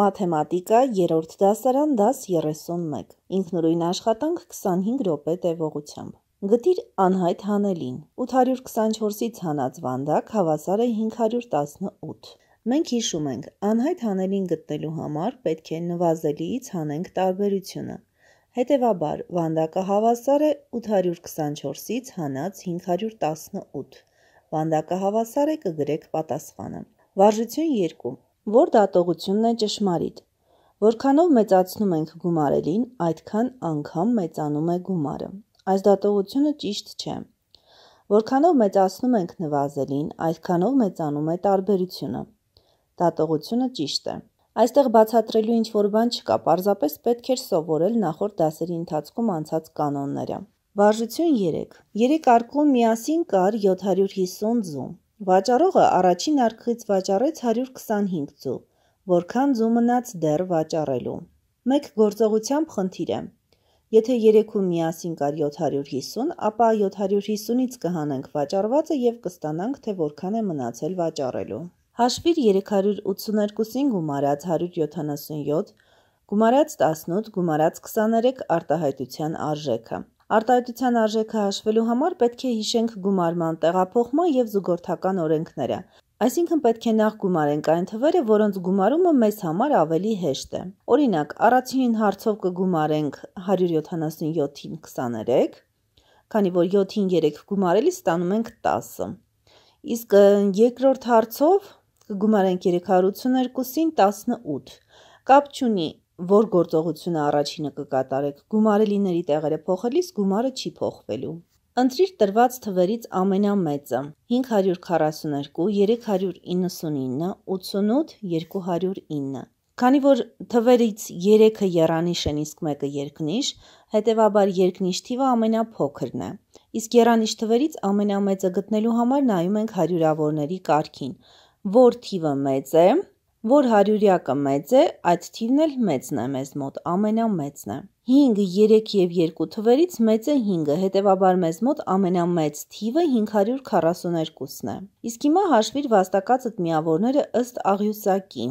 Մաթեմատիկա 3-րդ դասարան դաս 31։ Ինքնուրույն աշխատանք 25 րոպե տևողությամբ։ Գտիր անհայտ հանելին։ 824-ից հանած վանդակ հավասար է 518։ Մենք հիշում ենք, անհայտ հանելին գտնելու համար պետք է նվազելիից հանենք տարբերությունը։ Հետևաբար, վանդակը հավասար է 824-ից հանած 518։ Վանդակը հավասար է կգրեք պատասխանը։ Վարժություն 2 որ դատողությունն է ճշմարիտ։ Որքանով մեծացնում ենք գումարելին, այդքան անգամ մեծանում է գումարը։ Այս դատողությունը ճիշտ չէ։ Որքանով մեծացնում ենք նվազելին, այդքանով մեծանում է տարբերությունը։ Դատողությունը ճիշտ է։ Այստեղ բացատրելու ինչ-որ բան չկա, պարզապես պետք էր սովորել նախորդ դասերի ընթացքում անցած կանոնները։ Վարժություն 3։ 3 արկում միասին կար 750 ձու։ Վաճառողը առաջին արկղից վաճառեց 125 ձու, որքան ձու մնաց դեռ վաճառելու։ Մեկ գործողությամբ խնդիր է։ Եթե 3-ում միասին կար 750, ապա 750-ից կհանենք վաճառվածը եւ կստանանք, թե որքան է մնացել վաճառելու։ Հաշվիր 382-ին գումարած 177, գումարած 18, գումարած 23 արտահայտության արժեքը։ Արտահայտության արժեքը հաշվելու համար պետք է հիշենք գումարման, տեղափոխման եւ զուգորդական օրենքները։ Այսինքն պետք է նախ գումարենք այն թվերը, որոնց գումարումը մեզ համար ավելի հեշտ է։ Օրինակ, առաջին հարցով կգումարենք 177-ին 23, քանի որ 7-ին 3 գումարելիս ստանում ենք 10-ը։ Իսկ երկրորդ հարցով կգումարենք 382-ին 18։ Կապ չունի, որ գործողությունը առաջինը կկատարեք։ Գումարելիների տեղերը փոխելիս գումարը չի փոխվելու։ Ընտրիր տրված թվերից ամենամեծը՝ 542, 399, 88, 209։ Քանի որ թվերից 3-ը երանիշ են, իսկ 1-ը երկնիշ, հետևաբար երկնիշ թիվը ամենափոքրն է։ Իսկ երանիշ թվերից ամենամեծը գտնելու համար նայում ենք հարյուրավորների կարգին։ Որ թիվը մեծ է, որ հարյուրյակը մեծ է, այդ թիվն էլ մեծն է մեզ մոտ, ամենամեծն է։ 5, 3 եւ 2 թվերից մեծ է 5-ը, հետեւաբար մեզ մոտ ամենամեծ թիվը 542-ն է։ Իսկ հիմա հաշվիր վաստակածդ միավորները ըստ աղյուսակի։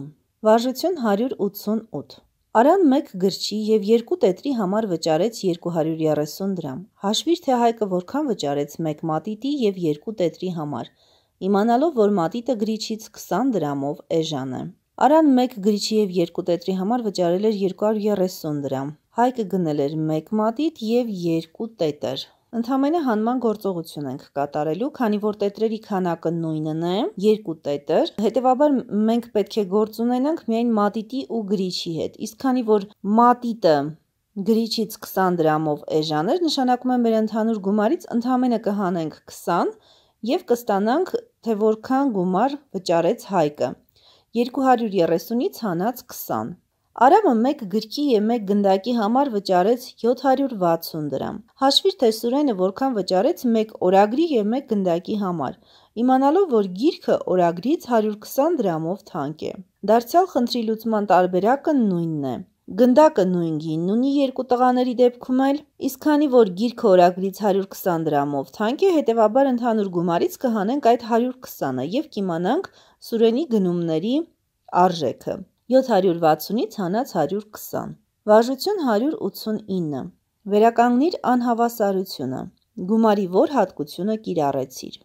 Վարժություն 188։ Արան 1 գրչի եւ 2 տետրի համար վճարեց 230 դրամ։ Հաշվիր թե Հայկը որքան վճարեց 1 մատիտի եւ 2 տետրի համար։ Իմանալով, որ մատիտը գրիչից 20 դրամով էժան է։ Արան 1 գրիչի եւ 2 տետրի համար վճարել էր 230 դրամ։ Հայկը գնել էր 1 մատիտ եւ 2 տետր։ Ընդամենը հանման գործողություն ենք կատարելու, քանի որ տետրերի քանակը նույնն է, 2 տետր, հետևաբար մենք պետք է գործ ունենանք միայն մատիտի ու գրիչի հետ։ Իսկ քանի որ մատիտը գրիչից 20 դրամով էժան էր, նշանակում է մեր ընդհանուր գումարից ընդամենը կհանենք 20 եւ կստանանք թե որքան գումար վճարեց Հայկը։ 230-ից հանած 20։ Արամը մեկ գրքի եւ մեկ գնդակի համար վճարեց 760 դրամ։ Հաշվիր թե Սուրենը որքան վճարեց մեկ օրագրի եւ մեկ գնդակի համար, իմանալով որ գիրքը օրագրից 120 դրամով թանկ է։ Դարձյալ խնդրի լուծման տարբերակը նույնն է։ Գնդակը նույն գինն ունի երկու տղաների դեպքում էլ, իսկ քանի որ գիրքը օրագրից 120 դրամով թանկ է, հետևաբար ընդհանուր գումարից կհանենք այդ 120-ը եւ կիմանանք Սուրենի գնումների արժեքը։ 760-ից հանած 120։ Վարժություն 189։ Վերականգնիր անհավասարությունը։ Գումարի որ հատկությունը կիրառեցիր։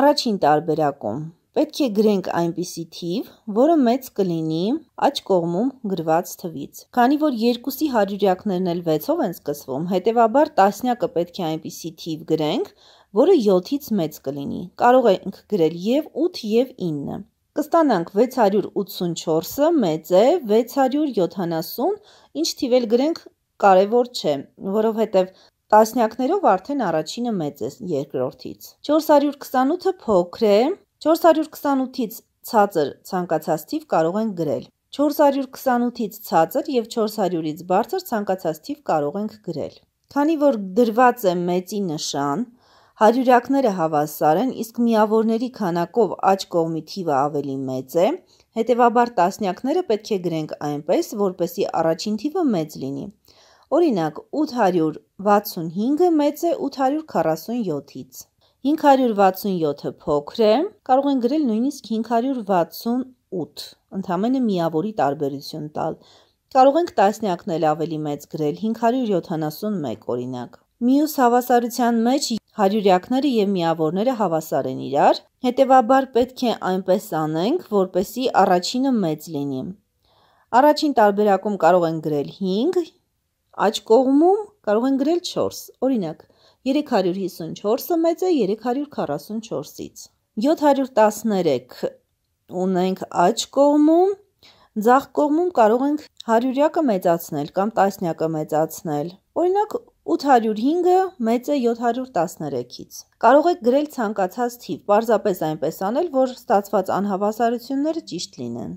Առաջին տարբերակում Պետք է գրենք այնպիսի թիվ, որը մեծ կլինի աջ կողմում գրված թվից։ Քանի որ երկուսի հարյուրյակներն էլ 6-ով են սկսվում, հետևաբար տասնյակը պետք է այնպիսի թիվ գրենք, որը 7-ից մեծ կլինի։ Կարող ենք գրել եւ 8 եւ 9 կստանանք 684-ը մեծ է 670, ինչ թիվել գրենք կարևոր չէ, որովհետև տասնյակներով արդեն առաջինը մեծ է երկրորդից։ 428-ը փոքր է 428-ից ցածր ցանկացած թիվ կարող ենք գրել։ 428-ից ցածր եւ 400-ից բարձր ցանկացած թիվ կարող ենք գրել։ Քանի որ դրված է մեծի նշան, հարյուրյակները հավասար են, իսկ միավորների քանակով աջ կողմի թիվը ավելի մեծ է, հետևաբար տասնյակները պետք է գրենք այնպես, որպեսի առաջին թիվը մեծ լինի։ Օրինակ 865-ը մեծ է 847-ից։ 567-ը փոքր է, կարող են գրել նույնիսկ 568, ընդամենը միավորի տարբերություն տալ։ Կարող ենք տասնյակն էլ ավելի մեծ գրել, 571 օրինակ։ Մյուս հավասարության մեջ հարյուրյակները եւ միավորները հավասար են իրար, հետեւաբար պետք է այնպես անենք, որպեսի առաջինը մեծ լինի։ Առաջին տարբերակում կարող են գրել 5, աճ կողմում կարող են գրել 4, օրինակ 5 354-ը մեծ է 344-ից։ 713 ունենք աջ կողմում, ձախ կողմում կարող ենք հարյուրյակը մեծացնել կամ տասնյակը մեծացնել։ Օրինակ 805-ը մեծ է 713-ից։ Կարող եք գրել ցանկացած թիվ, պարզապես այնպես անել, որ ստացված անհավասարությունները ճիշտ լինեն։